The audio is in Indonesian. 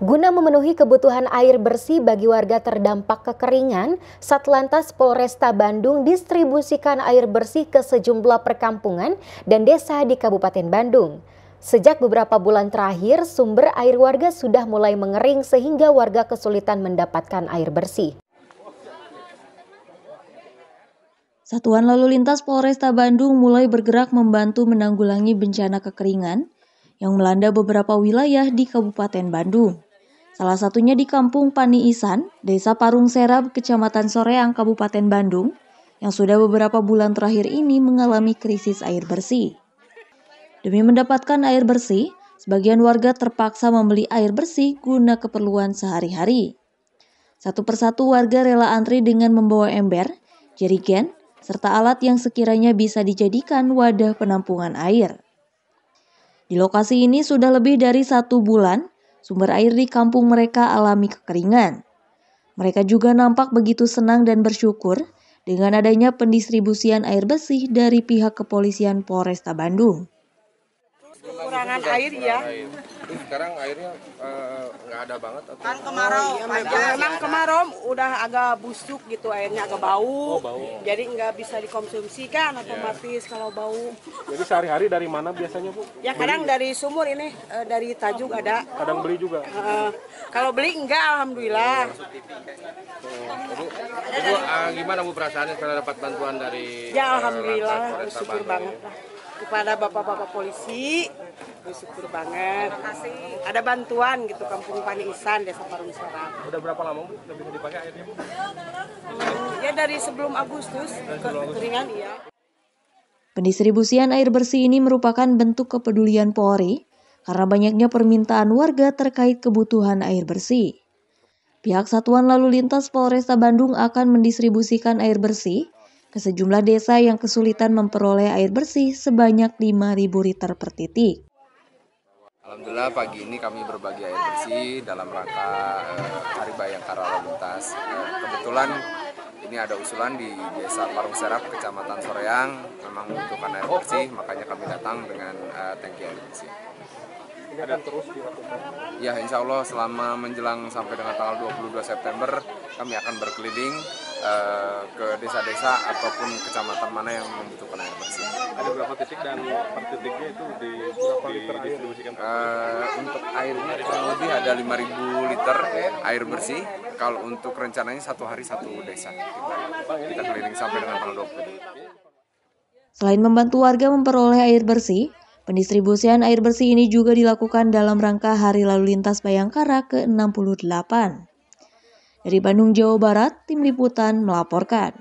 Guna memenuhi kebutuhan air bersih bagi warga terdampak kekeringan, Satlantas Polresta Bandung distribusikan air bersih ke sejumlah perkampungan dan desa di Kabupaten Bandung. Sejak beberapa bulan terakhir, sumber air warga sudah mulai mengering sehingga warga kesulitan mendapatkan air bersih. Satuan Lalu Lintas Polresta Bandung mulai bergerak membantu menanggulangi bencana kekeringan yang melanda beberapa wilayah di Kabupaten Bandung. Salah satunya di Kampung Pani Isan, Desa Parung Serab, Kecamatan Soreang, Kabupaten Bandung, yang sudah beberapa bulan terakhir ini mengalami krisis air bersih. Demi mendapatkan air bersih, sebagian warga terpaksa membeli air bersih guna keperluan sehari-hari. Satu persatu warga rela antri dengan membawa ember, jerigen, serta alat yang sekiranya bisa dijadikan wadah penampungan air. Di lokasi ini sudah lebih dari satu bulan, Sumber air di kampung mereka alami kekeringan. Mereka juga nampak begitu senang dan bersyukur dengan adanya pendistribusian air bersih dari pihak kepolisian Polresta Bandung kekurangan air ya. Air. Uh, sekarang airnya eh, nggak uh, ada banget atau? Kan kemarau, oh, iya, emang kemarau udah agak busuk gitu airnya agak bau. Oh, bau. Jadi nggak bisa dikonsumsi kan iya. otomatis yeah. kalau bau. Jadi sehari-hari dari mana biasanya bu? Ya kadang dari sumur ini uh, dari Tajuk ada. Kadang beli juga. Uh, kalau beli enggak alhamdulillah. Oh, bu, uh, gimana bu perasaannya setelah dapat bantuan dari? Ya alhamdulillah, syukur banget lah kepada bapak-bapak polisi bersyukur banget ada bantuan gitu kampung Pani Isan desa Parung Serang udah berapa lama bu udah bisa dipakai airnya bu hmm, ya dari sebelum Agustus dari sebelum Agustus. keringan iya Pendistribusian air bersih ini merupakan bentuk kepedulian Polri karena banyaknya permintaan warga terkait kebutuhan air bersih. Pihak Satuan Lalu Lintas Polresta Bandung akan mendistribusikan air bersih ke sejumlah desa yang kesulitan memperoleh air bersih sebanyak 5.000 liter per titik. Alhamdulillah pagi ini kami berbagi air bersih dalam rangka eh, Hari Bayangkara Lalu Lintas. Eh, kebetulan ini ada usulan di Desa Parung Serap, Kecamatan Soreang, memang membutuhkan air bersih, makanya kami datang dengan eh, tangki air bersih ini akan terus dilakukan? Ya, insya Allah selama menjelang sampai dengan tanggal 22 September kami akan berkeliling uh, ke desa-desa ataupun kecamatan mana yang membutuhkan air bersih. Ada berapa titik dan per titiknya itu di berapa di, liter air? Uh, untuk airnya kurang lebih ada 5.000 liter air bersih. Kalau untuk rencananya satu hari satu desa kita, kita keliling sampai dengan tanggal 22. Selain membantu warga memperoleh air bersih, Pendistribusian air bersih ini juga dilakukan dalam rangka Hari Lalu Lintas Bayangkara ke-68. Dari Bandung, Jawa Barat, Tim Liputan melaporkan.